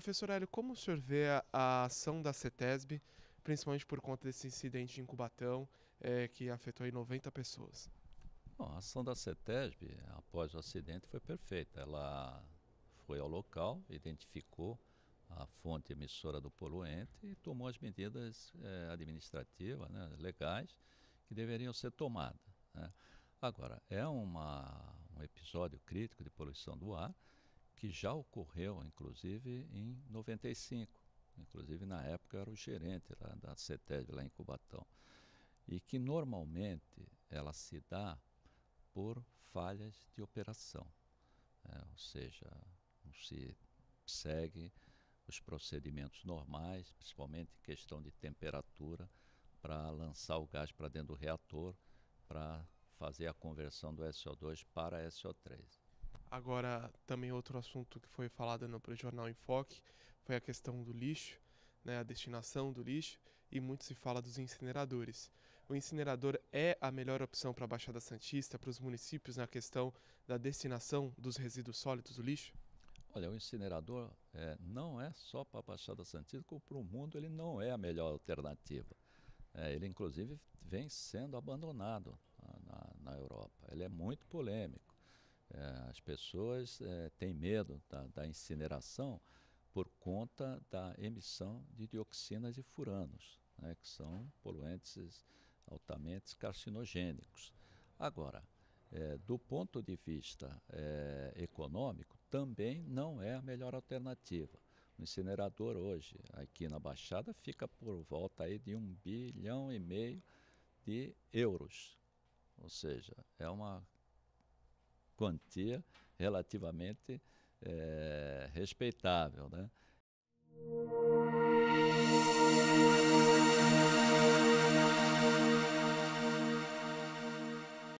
Professor Hélio, como o senhor vê a, ação da CETESB, principalmente por conta desse incidente em Cubatão, é, que afetou aí 90 pessoas? Bom, a ação da CETESB, após o acidente, foi perfeita. Ela foi ao local, identificou a fonte emissora do poluente e tomou as medidas é, administrativas, né, legais, que deveriam ser tomadas. Né. Agora, é uma, um episódio crítico de poluição do ar que já ocorreu, inclusive, em 95. Inclusive, na época, eu era o gerente lá da CETESB, lá em Cubatão. E que, normalmente, ela se dá por falhas de operação. É, ou seja, não se segue os procedimentos normais, principalmente em questão de temperatura, para lançar o gás para dentro do reator, para fazer a conversão do SO2 para SO3. Agora, também outro assunto que foi falado no Jornal Enfoque foi a questão do lixo, né, a destinação do lixo, e muito se fala dos incineradores. O incinerador é a melhor opção para a Baixada Santista, para os municípios na questão da destinação dos resíduos sólidos do lixo? Olha, o incinerador é, não é só para a Baixada Santista, como para o mundo ele não é a melhor alternativa. É, ele, inclusive, vem sendo abandonado na, na, na Europa. Ele é muito polêmico. É, as pessoas é, têm medo da, da, incineração por conta da emissão de dioxinas e furanos, né, que são poluentes altamente carcinogênicos. Agora, é, do ponto de vista é, econômico, também não é a melhor alternativa. O incinerador hoje, aqui na Baixada, fica por volta aí de um bilhão e meio de euros. Ou seja, é uma quantia relativamente é, respeitável. Né?